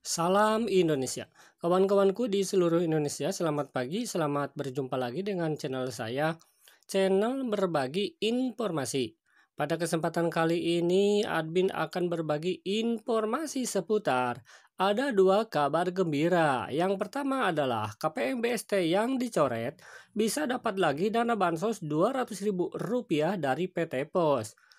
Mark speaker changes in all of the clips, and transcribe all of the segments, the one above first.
Speaker 1: Salam Indonesia. Kawan-kawanku di seluruh Indonesia, selamat pagi, selamat berjumpa lagi dengan channel saya, channel berbagi informasi. Pada kesempatan kali ini, admin akan berbagi informasi seputar ada dua kabar gembira. Yang pertama adalah KPMBST yang dicoret bisa dapat lagi dana bansos Rp200.000 dari PT Pos.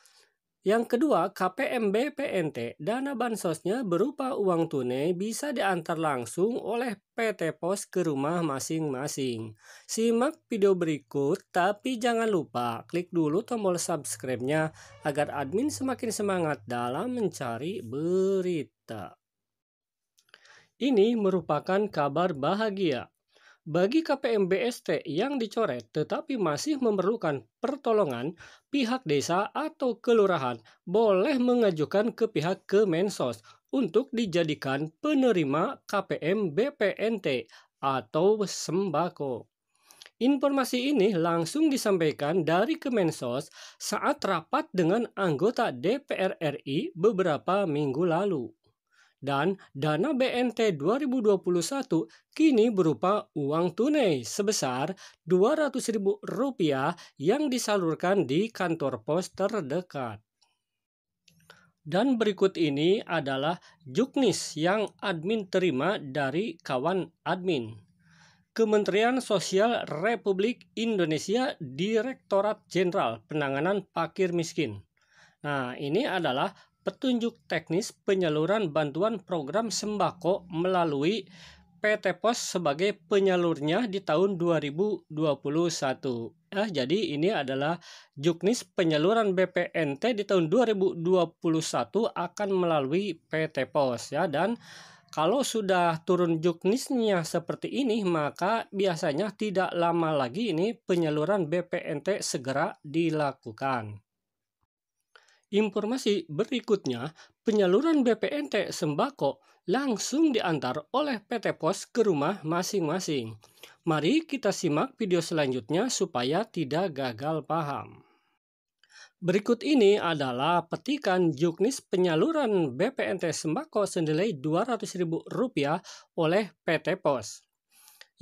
Speaker 1: Yang kedua, KPMB PNT dana bansosnya berupa uang tunai bisa diantar langsung oleh PT Pos ke rumah masing-masing. Simak video berikut, tapi jangan lupa klik dulu tombol subscribe-nya agar admin semakin semangat dalam mencari berita. Ini merupakan kabar bahagia bagi KPM BST yang dicoret tetapi masih memerlukan pertolongan, pihak desa atau kelurahan boleh mengajukan ke pihak Kemensos untuk dijadikan penerima KPM BPNT atau sembako. Informasi ini langsung disampaikan dari Kemensos saat rapat dengan anggota DPR RI beberapa minggu lalu dan dana BNT 2021 kini berupa uang tunai sebesar Rp200.000 yang disalurkan di kantor pos terdekat. Dan berikut ini adalah juknis yang admin terima dari kawan admin. Kementerian Sosial Republik Indonesia Direktorat Jenderal Penanganan Pakir Miskin. Nah, ini adalah petunjuk teknis penyaluran bantuan program sembako melalui PT Pos sebagai penyalurnya di tahun 2021. Nah, jadi ini adalah juknis penyaluran BPNT di tahun 2021 akan melalui PT Pos ya dan kalau sudah turun juknisnya seperti ini, maka biasanya tidak lama lagi ini penyaluran BPNT segera dilakukan. Informasi berikutnya, penyaluran BPNT sembako langsung diantar oleh PT Pos ke rumah masing-masing. Mari kita simak video selanjutnya supaya tidak gagal paham. Berikut ini adalah petikan juknis penyaluran BPNT sembako senilai Rp200.000 oleh PT Pos.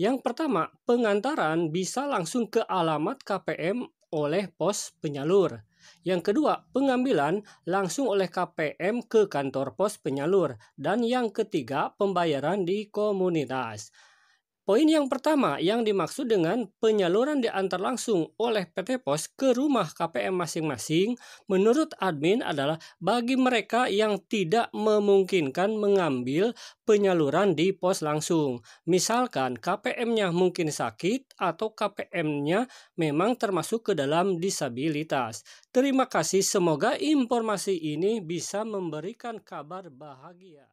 Speaker 1: Yang pertama, pengantaran bisa langsung ke alamat KPM oleh pos penyalur. Yang kedua, pengambilan langsung oleh KPM ke kantor pos penyalur. Dan yang ketiga, pembayaran di komunitas. Poin yang pertama yang dimaksud dengan penyaluran diantar langsung oleh PT Pos ke rumah KPM masing-masing menurut admin adalah bagi mereka yang tidak memungkinkan mengambil penyaluran di pos langsung. Misalkan KPM-nya mungkin sakit atau KPM-nya memang termasuk ke dalam disabilitas. Terima kasih, semoga informasi ini bisa memberikan kabar bahagia.